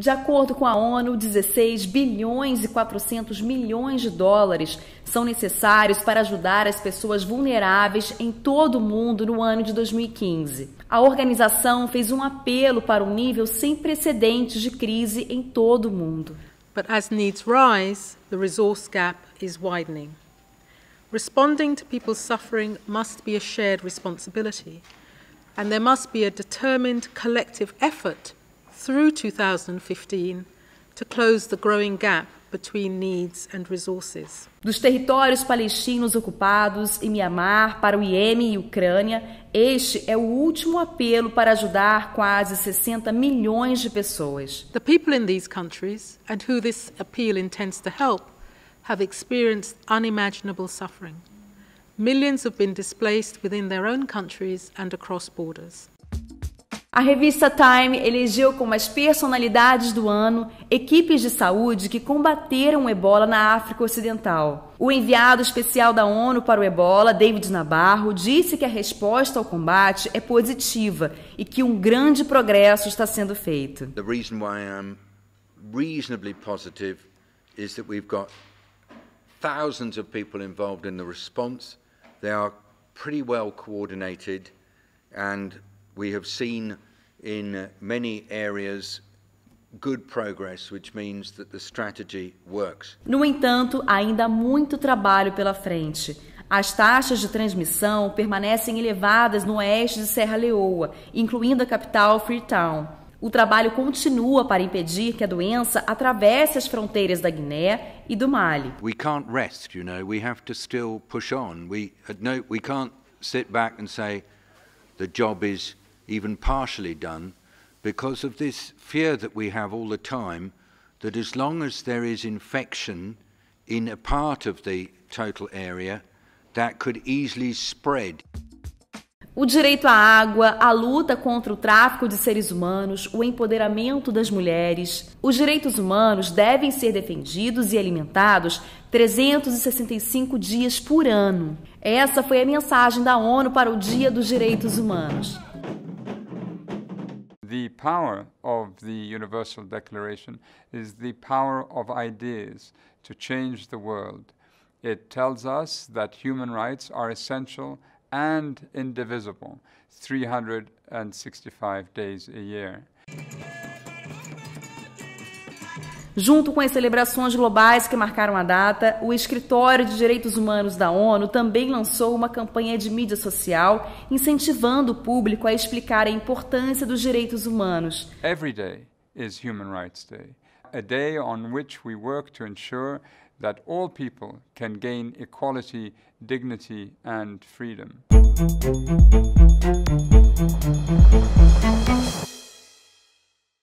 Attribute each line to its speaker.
Speaker 1: De acordo com a ONU, 16 bilhões e 400 milhões de dólares são necessários para ajudar as pessoas vulneráveis em todo o mundo no ano de 2015. A organização fez um apelo para um nível sem precedentes de crise em todo o mundo. But as needs rise, the resource gap
Speaker 2: is widening. Responding to people's suffering must be a shared responsibility, and there must be a determined collective effort through 2015 to close the growing gap between needs and resources.
Speaker 1: Dos territórios palestinos ocupados em Mianmar para o Iêmen e Ucrânia, este é o último apelo para ajudar quase 60 milhões de
Speaker 2: pessoas. The people in these countries and who this appeal intends to help have experienced unimaginable suffering. Millions have been displaced within their own countries and across borders.
Speaker 1: A revista Time elegeu como as personalidades do ano equipes de saúde que combateram o ebola na África Ocidental. O enviado especial da ONU para o ebola, David Nabarro, disse que a resposta ao combate é positiva e que um grande progresso está sendo feito. A The reason
Speaker 3: why I'm reasonably positive is that we've got thousands of people involved in the response. They are pretty well coordinated, and we have seen in many areas good progress, which means that the strategy works.
Speaker 1: No entanto, ainda há muito trabalho pela frente. As taxas de transmissão permanecem elevadas no oeste de Serra Leoa, incluindo a capital Freetown. O trabalho continua para impedir que a doença atravesse as fronteiras da Guiné e do Mali.
Speaker 3: We can't rest, you know. We have to still push on. We uh, no, we can't sit back and say the job is even partially done because of this fear that we have all the time that as long as there is infection in a part of the total area, that could easily spread.
Speaker 1: O direito à água, a luta contra o tráfico de seres humanos, o empoderamento das mulheres. Os direitos humanos devem ser defendidos e alimentados 365 dias por ano. Essa foi a mensagem da ONU para o Dia dos Direitos Humanos.
Speaker 4: The power of the Universal Declaration is the power of ideas to change the world. It tells us that human rights are essential and indivisible 365 days a year.
Speaker 1: Junto com as celebrações globais que marcaram a data, o Escritório de Direitos Humanos da ONU também lançou uma campanha de mídia social incentivando o público a explicar a importância dos direitos humanos.
Speaker 4: Every day is Human Rights Day. a day on which we work to ensure that all people can gain equality, dignity, and freedom.